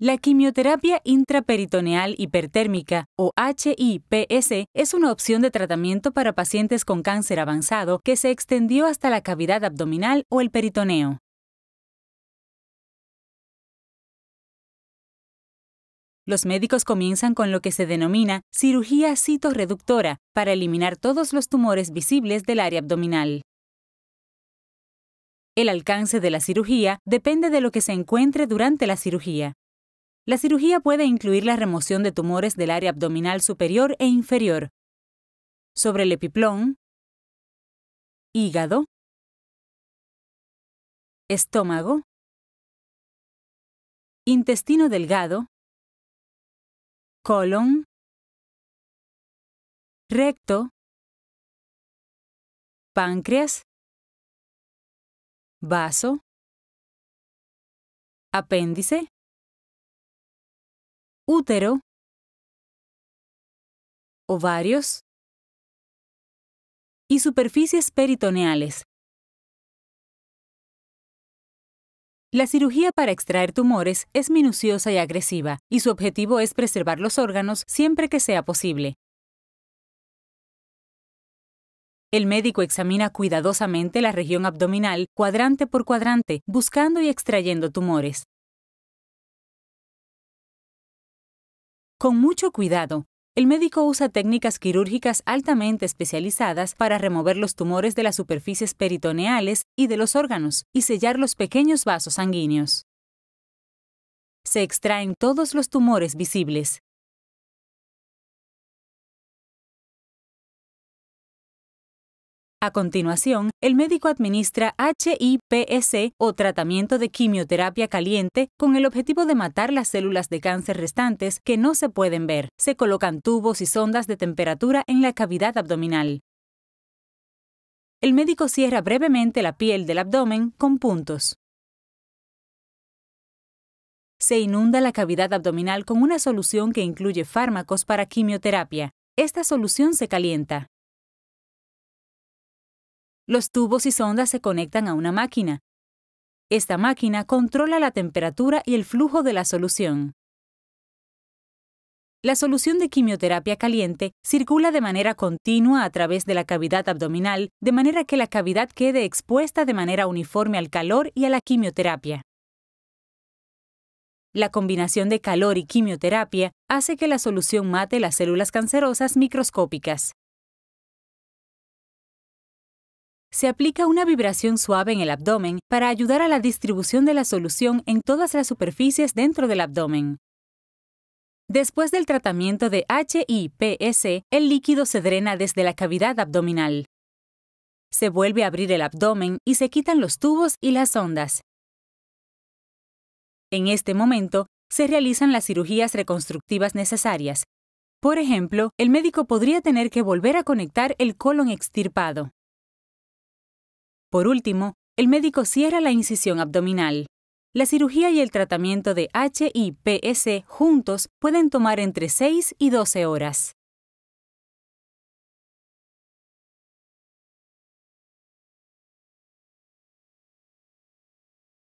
La quimioterapia intraperitoneal hipertérmica o HIPS es una opción de tratamiento para pacientes con cáncer avanzado que se extendió hasta la cavidad abdominal o el peritoneo. Los médicos comienzan con lo que se denomina cirugía citoreductora para eliminar todos los tumores visibles del área abdominal. El alcance de la cirugía depende de lo que se encuentre durante la cirugía. La cirugía puede incluir la remoción de tumores del área abdominal superior e inferior, sobre el epiplón, hígado, estómago, intestino delgado, colon, recto, páncreas, vaso, apéndice, útero, ovarios y superficies peritoneales. La cirugía para extraer tumores es minuciosa y agresiva, y su objetivo es preservar los órganos siempre que sea posible. El médico examina cuidadosamente la región abdominal, cuadrante por cuadrante, buscando y extrayendo tumores. Con mucho cuidado, el médico usa técnicas quirúrgicas altamente especializadas para remover los tumores de las superficies peritoneales y de los órganos y sellar los pequeños vasos sanguíneos. Se extraen todos los tumores visibles, A continuación, el médico administra HIPS e o tratamiento de quimioterapia caliente con el objetivo de matar las células de cáncer restantes que no se pueden ver. Se colocan tubos y sondas de temperatura en la cavidad abdominal. El médico cierra brevemente la piel del abdomen con puntos. Se inunda la cavidad abdominal con una solución que incluye fármacos para quimioterapia. Esta solución se calienta los tubos y sondas se conectan a una máquina. Esta máquina controla la temperatura y el flujo de la solución. La solución de quimioterapia caliente circula de manera continua a través de la cavidad abdominal, de manera que la cavidad quede expuesta de manera uniforme al calor y a la quimioterapia. La combinación de calor y quimioterapia hace que la solución mate las células cancerosas microscópicas. se aplica una vibración suave en el abdomen para ayudar a la distribución de la solución en todas las superficies dentro del abdomen. Después del tratamiento de HIPS, el líquido se drena desde la cavidad abdominal. Se vuelve a abrir el abdomen y se quitan los tubos y las ondas. En este momento, se realizan las cirugías reconstructivas necesarias. Por ejemplo, el médico podría tener que volver a conectar el colon extirpado. Por último, el médico cierra la incisión abdominal. La cirugía y el tratamiento de HIPS juntos pueden tomar entre 6 y 12 horas.